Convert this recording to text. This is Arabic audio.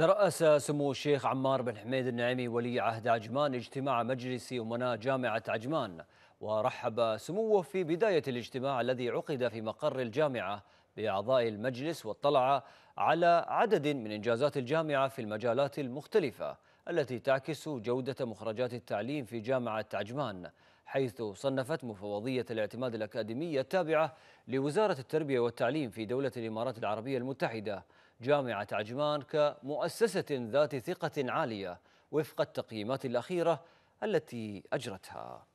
ترأس سمو الشيخ عمار بن حميد النعيمي ولي عهد عجمان اجتماع مجلس أمناء جامعة عجمان ورحب سموه في بداية الاجتماع الذي عقد في مقر الجامعة بأعضاء المجلس واطلع على عدد من إنجازات الجامعة في المجالات المختلفة التي تعكس جودة مخرجات التعليم في جامعة عجمان حيث صنفت مفوضية الاعتماد الأكاديمي التابعة لوزارة التربية والتعليم في دولة الإمارات العربية المتحدة جامعة عجمان كمؤسسة ذات ثقة عالية وفق التقييمات الأخيرة التي أجرتها